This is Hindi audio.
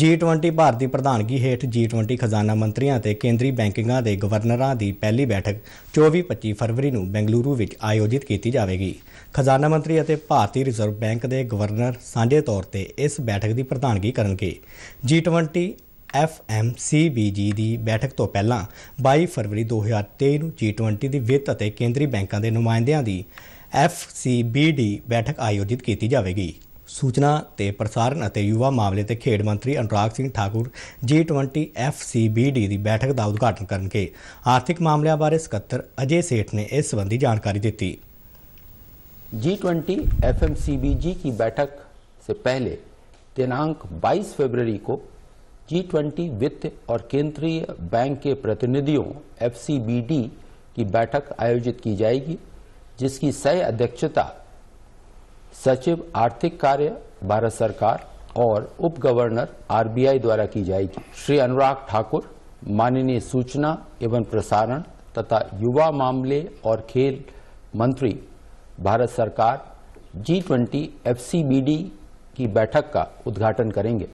G20 ਭਾਰਤ ਦੀ ਪ੍ਰਧਾਨਗੀ ਹੇਠ G20 ਖਜ਼ਾਨਾ ਮੰਤਰੀਆਂ ਤੇ ਕੇਂਦਰੀ ਬੈਂਕਿੰਗਾਂ ਦੇ ਗਵਰਨਰਾਂ ਦੀ ਪਹਿਲੀ ਬੈਠਕ 24-25 ਫਰਵਰੀ ਨੂੰ ਬੈਂਗਲੁਰੂ ਵਿੱਚ ਆਯੋਜਿਤ ਕੀਤੀ ਜਾਵੇਗੀ। ਖਜ਼ਾਨਾ ਮੰਤਰੀ ਅਤੇ ਭਾਰਤੀ ਰਿਜ਼ਰਵ ਬੈਂਕ ਦੇ ਗਵਰਨਰ ਸਾਂਝੇ ਤੌਰ ਤੇ ਇਸ ਬੈਠਕ ਦੀ ਪ੍ਰਧਾਨਗੀ ਕਰਨਗੇ। G20 FMCBG ਦੀ ਬੈਠਕ ਤੋਂ ਪਹਿਲਾਂ 22 ਫਰਵਰੀ 2023 ਨੂੰ G20 ਦੀ ਵਿੱਤ ਅਤੇ ਕੇਂਦਰੀ ਬੈਂਕਾਂ ਦੇ ਨੁਮਾਇੰਦਿਆਂ ਦੀ FCBD ਬੈਠਕ ਆਯੋਜਿਤ ਕੀਤੀ ਜਾਵੇਗੀ सूचना ते प्रसारण और युवा मामले के खेड मंत्री Anurag Singh Thakur G twenty F C B D की बैठक का उद्घाटन करे आर्थिक मामलों बारे सक्र अजय सेठ ने इस संबंधी जानकारी दी G twenty F M C B G की बैठक से पहले दिनांक बाईस फरवरी को जी ट्वेंटी वित्त और केंद्रीय बैंक के प्रतिनिधियों एफ सी बी डी की बैठक आयोजित की जाएगी जिसकी सह अध्यक्षता सचिव आर्थिक कार्य भारत सरकार और उप गवर्नर आरबीआई द्वारा की जाएगी श्री अनुराग ठाकुर माननीय सूचना एवं प्रसारण तथा युवा मामले और खेल मंत्री भारत सरकार जी ट्वेंटी एफसीबीडी की बैठक का उद्घाटन करेंगे